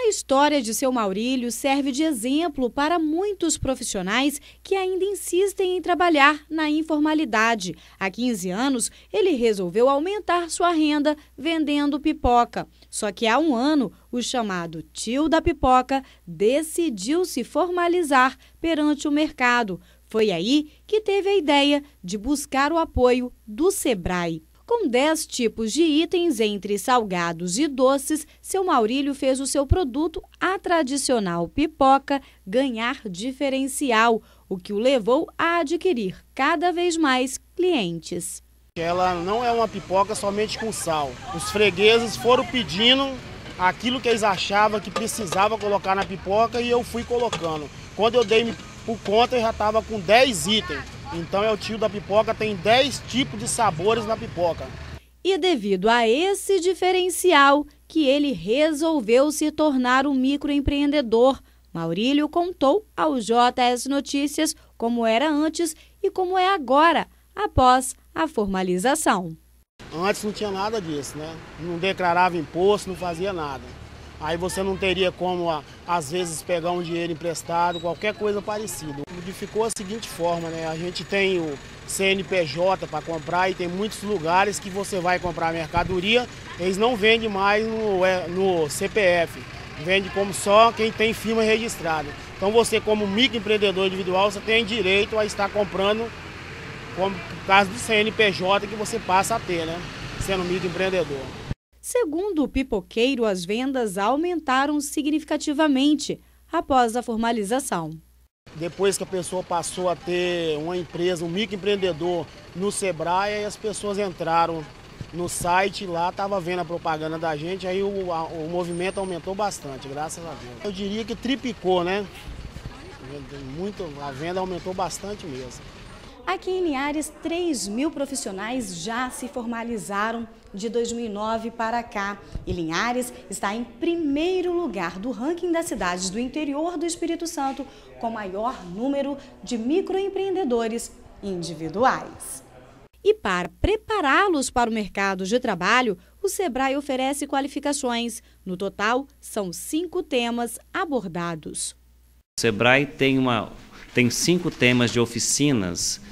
A história de seu Maurílio serve de exemplo para muitos profissionais que ainda insistem em trabalhar na informalidade. Há 15 anos, ele resolveu aumentar sua renda vendendo pipoca. Só que há um ano, o chamado tio da pipoca decidiu se formalizar perante o mercado. Foi aí que teve a ideia de buscar o apoio do Sebrae. Com 10 tipos de itens entre salgados e doces, seu Maurílio fez o seu produto, a tradicional pipoca, ganhar diferencial, o que o levou a adquirir cada vez mais clientes. Ela não é uma pipoca somente com sal. Os fregueses foram pedindo aquilo que eles achavam que precisava colocar na pipoca e eu fui colocando. Quando eu dei por conta, eu já estava com 10 itens. Então é o tio da pipoca, tem 10 tipos de sabores na pipoca. E devido a esse diferencial que ele resolveu se tornar um microempreendedor, Maurílio contou ao JS Notícias como era antes e como é agora, após a formalização. Antes não tinha nada disso, né? Não declarava imposto, não fazia nada. Aí você não teria como, às vezes, pegar um dinheiro emprestado, qualquer coisa parecida. Modificou a seguinte forma, né? A gente tem o CNPJ para comprar e tem muitos lugares que você vai comprar mercadoria, eles não vendem mais no, é, no CPF, vende como só quem tem firma registrada. Então você, como microempreendedor individual, você tem direito a estar comprando, como por caso do CNPJ que você passa a ter, né? Sendo microempreendedor. Segundo o pipoqueiro, as vendas aumentaram significativamente após a formalização. Depois que a pessoa passou a ter uma empresa, um microempreendedor no Sebrae, as pessoas entraram no site lá, estava vendo a propaganda da gente, aí o, a, o movimento aumentou bastante, graças a Deus. Eu diria que triplicou, né? Muito, a venda aumentou bastante mesmo. Aqui em Linhares, 3 mil profissionais já se formalizaram de 2009 para cá. E Linhares está em primeiro lugar do ranking das cidades do interior do Espírito Santo com maior número de microempreendedores individuais. E para prepará-los para o mercado de trabalho, o SEBRAE oferece qualificações. No total, são cinco temas abordados. O SEBRAE tem, uma, tem cinco temas de oficinas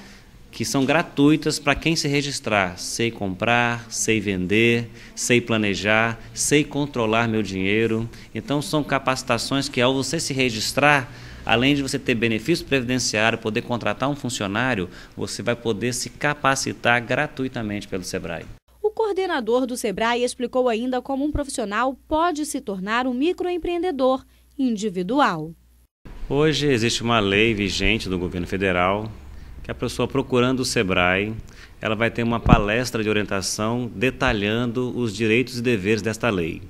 que são gratuitas para quem se registrar. Sei comprar, sei vender, sei planejar, sei controlar meu dinheiro. Então são capacitações que ao você se registrar, além de você ter benefício previdenciário, poder contratar um funcionário, você vai poder se capacitar gratuitamente pelo Sebrae. O coordenador do Sebrae explicou ainda como um profissional pode se tornar um microempreendedor individual. Hoje existe uma lei vigente do governo federal que a pessoa procurando o SEBRAE, ela vai ter uma palestra de orientação detalhando os direitos e deveres desta lei.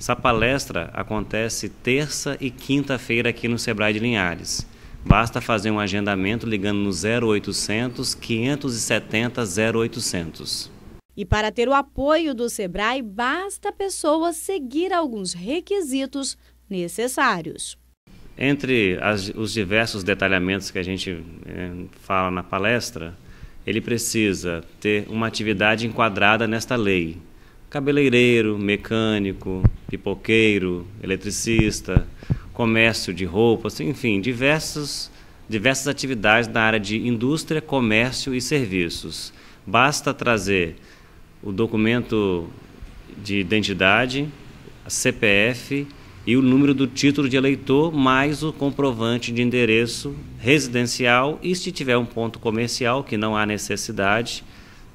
Essa palestra acontece terça e quinta-feira aqui no Sebrae de Linhares. Basta fazer um agendamento ligando no 0800 570 0800. E para ter o apoio do Sebrae, basta a pessoa seguir alguns requisitos necessários entre as, os diversos detalhamentos que a gente é, fala na palestra, ele precisa ter uma atividade enquadrada nesta lei. Cabeleireiro, mecânico, pipoqueiro, eletricista, comércio de roupas, enfim, diversos, diversas atividades na área de indústria, comércio e serviços. Basta trazer o documento de identidade, a CPF e o número do título de eleitor mais o comprovante de endereço residencial e se tiver um ponto comercial que não há necessidade,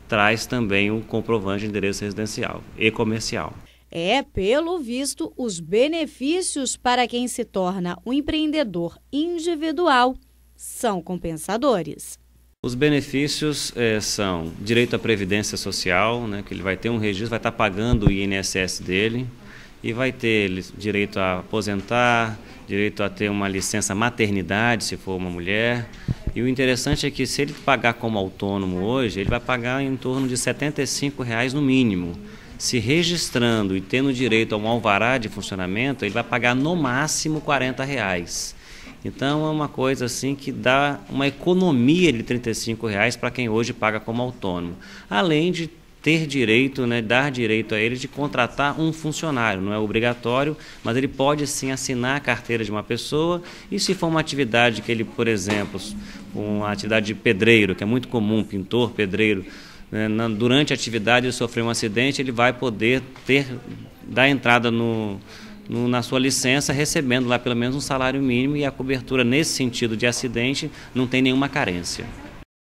traz também o comprovante de endereço residencial e comercial. É, pelo visto, os benefícios para quem se torna um empreendedor individual são compensadores. Os benefícios é, são direito à previdência social, né, que ele vai ter um registro, vai estar pagando o INSS dele, e vai ter direito a aposentar, direito a ter uma licença maternidade, se for uma mulher. E o interessante é que se ele pagar como autônomo hoje, ele vai pagar em torno de R$ 75,00 no mínimo. Se registrando e tendo direito a um alvará de funcionamento, ele vai pagar no máximo R$ 40,00. Então é uma coisa assim que dá uma economia de R$ 35,00 para quem hoje paga como autônomo. Além de ter direito, né, dar direito a ele de contratar um funcionário. Não é obrigatório, mas ele pode sim assinar a carteira de uma pessoa e se for uma atividade que ele, por exemplo, uma atividade de pedreiro, que é muito comum, pintor, pedreiro, né, na, durante a atividade ele sofreu um acidente, ele vai poder ter dar entrada no, no, na sua licença, recebendo lá pelo menos um salário mínimo e a cobertura nesse sentido de acidente não tem nenhuma carência.